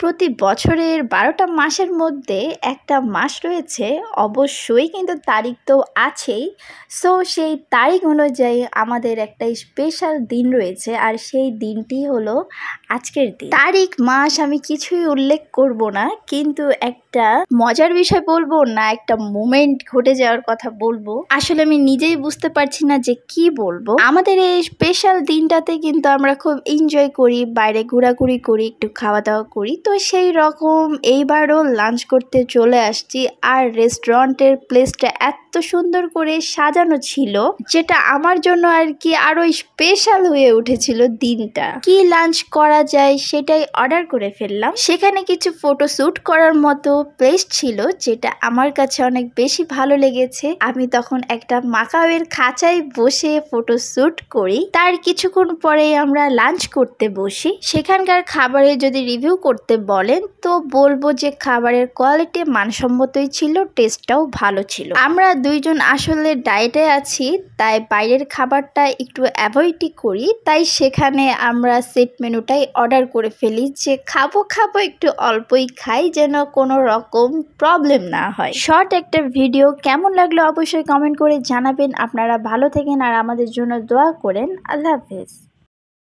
প্রতি বছরের বারোটা মাসের মধ্যে একটা মাস রয়েছে অবশ্যই কিন্তু তারিখ তো আছেই সো সেই তারিখ অনুযায়ী আমাদের একটা স্পেশাল দিন রয়েছে আর সেই দিনটি হলো আজকের দিন তারিখ মাস আমি কিছুই উল্লেখ করব না কিন্তু একটা মজার বিষয় বলবো না একটা মোমেন্ট ঘটে যাওয়ার কথা বলবো আসলে আমি নিজেই বুঝতে পারছি না যে কি বলবো আমাদের এই স্পেশাল দিনটাতে কিন্তু আমরা খুব এনজয় করি বাইরে ঘোরাঘুরি করি একটু খাওয়া দাওয়া করি তো তো সেই রকম এইবারও লাঞ্চ করতে চলে আসছি আর রেস্টুরেন্টের প্লেসটা এত সুন্দর করে সাজানো ছিল যেটা আমার জন্য আর কি আরো স্পেশাল হয়ে উঠেছিল দিনটা কি লাঞ্চ করা যায় সেটাই অর্ডার করে ফেললাম সেখানে কিছু ফটো শ্যুট করার মতো প্লেস ছিল যেটা আমার কাছে অনেক বেশি ভালো লেগেছে আমি তখন একটা মাকাওয়ের খাঁচায় বসে ফটো শ্যুট করি তার কিছুক্ষণ পরে আমরা লাঞ্চ করতে বসি সেখানকার খাবারের যদি রিভিউ করতে বলেন তো বলবো যে খাবারের কোয়ালিটি মানসম্মতই ছিল টেস্টটাও ভালো ছিল আমরা দুইজন আসলে ডায়েটে আছি তাই বাইরের খাবারটা একটু অ্যাভয়েডই করি তাই সেখানে আমরা সেট মেনুটাই অর্ডার করে ফেলি যে খাবো খাবো একটু অল্পই খাই যেন কোনো রকম প্রবলেম না হয় শর্ট একটা ভিডিও কেমন লাগলো অবশ্যই কমেন্ট করে জানাবেন আপনারা ভালো থাকেন আর আমাদের জন্য দোয়া করেন আল্লাহ হাফেজ